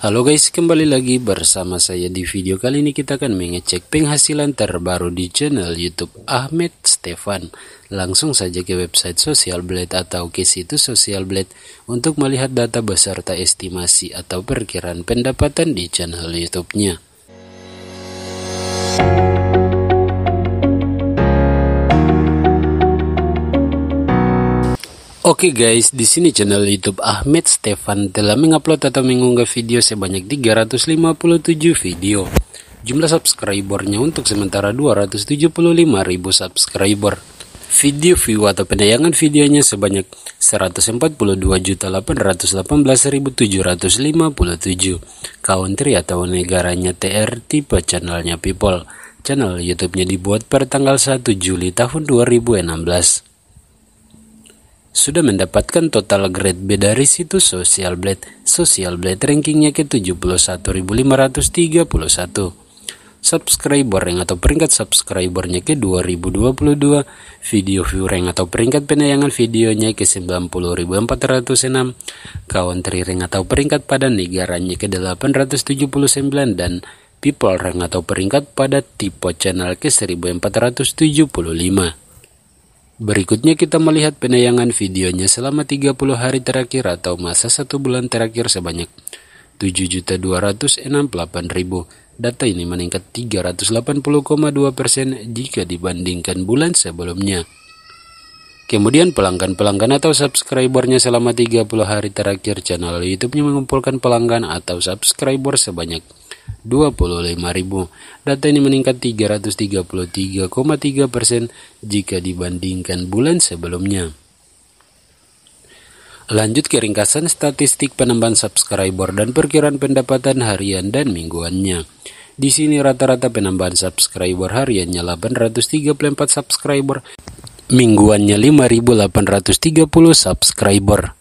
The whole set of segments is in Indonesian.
Halo guys, kembali lagi bersama saya di video kali ini kita akan mengecek penghasilan terbaru di channel YouTube Ahmed Stefan. Langsung saja ke website Social Blade atau ke situs Social Blade untuk melihat data beserta estimasi atau perkiraan pendapatan di channel YouTube-nya. Oke okay guys, di sini channel YouTube Ahmed Stefan telah mengupload atau mengunggah video sebanyak 357 video. Jumlah subscribernya untuk sementara 275.000 subscriber. Video view atau penayangan videonya sebanyak 142.818.757. Country atau negaranya TR tipe channelnya People. Channel YouTube-nya dibuat per tanggal 1 Juli tahun 2016 sudah mendapatkan total grade B dari situs Social Blade. Social Blade rankingnya ke 71.531. Subscriber rank atau peringkat subscribernya ke 2022, video view rank atau peringkat penayangan videonya ke 90.406, country rank atau peringkat pada negaranya ke 879 dan people rank atau peringkat pada tipe channel ke 1475. Berikutnya kita melihat penayangan videonya selama 30 hari terakhir atau masa satu bulan terakhir sebanyak 7.268.000. Data ini meningkat 380,2 jika dibandingkan bulan sebelumnya. Kemudian pelanggan-pelanggan atau subscribernya selama 30 hari terakhir channel YouTube-nya mengumpulkan pelanggan atau subscriber sebanyak 1.000. 25.000. Data ini meningkat 333,3 persen jika dibandingkan bulan sebelumnya. Lanjut ke ringkasan statistik penambahan subscriber dan perkiraan pendapatan harian dan mingguannya. Di sini rata-rata penambahan subscriber hariannya 834 subscriber, mingguannya 5.830 subscriber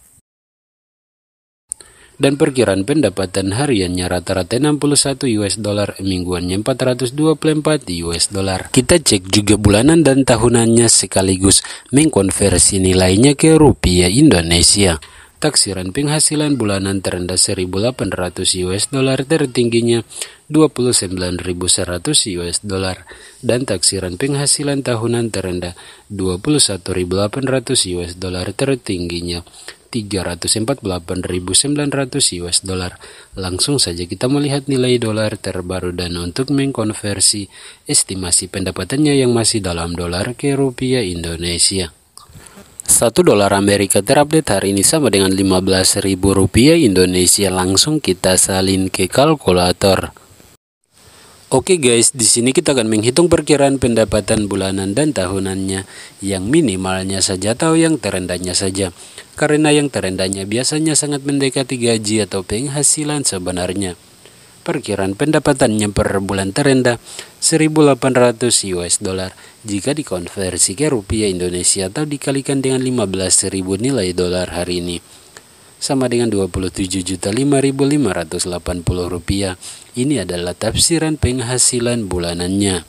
dan perkiraan pendapatan hariannya rata-rata 61 US dollar, mingguannya 424 US dollar. Kita cek juga bulanan dan tahunannya sekaligus mengkonversi nilainya ke rupiah Indonesia. Taksiran penghasilan bulanan terendah 1.800 US dollar tertingginya 29.100 US dollar dan taksiran penghasilan tahunan terendah 21.800 US dollar tertingginya 348.900 US dollar. Langsung saja kita melihat nilai dolar terbaru dan untuk mengkonversi estimasi pendapatannya yang masih dalam dolar ke rupiah Indonesia. 1 dolar Amerika terupdate hari ini sama dengan 15.000 rupiah Indonesia langsung kita salin ke kalkulator. Oke guys, di sini kita akan menghitung perkiraan pendapatan bulanan dan tahunannya, yang minimalnya saja atau yang terendahnya saja. Karena yang terendahnya biasanya sangat mendekati gaji atau penghasilan sebenarnya. Perkiraan pendapatannya per bulan terendah 1.800 US dollar jika dikonversi ke rupiah Indonesia atau dikalikan dengan 15.000 nilai dolar hari ini sama dengan 27.5580 rupiah. Ini adalah tafsiran penghasilan bulanannya.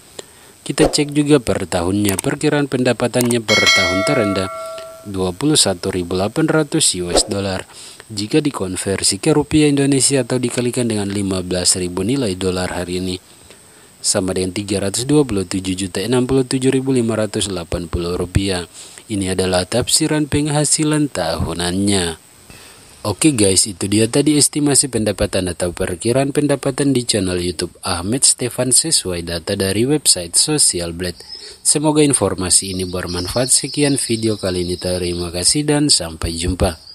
Kita cek juga per tahunnya, perkiraan pendapatannya per tahun terendah 21.800 US dollar. Jika dikonversi ke rupiah Indonesia atau dikalikan dengan 15.000 nilai dolar hari ini sama dengan 327.067.580 rupiah. Ini adalah tafsiran penghasilan tahunannya. Oke okay guys, itu dia tadi estimasi pendapatan atau perkiraan pendapatan di channel YouTube Ahmed Stefan sesuai data dari website Social Blade. Semoga informasi ini bermanfaat. Sekian video kali ini. Terima kasih dan sampai jumpa.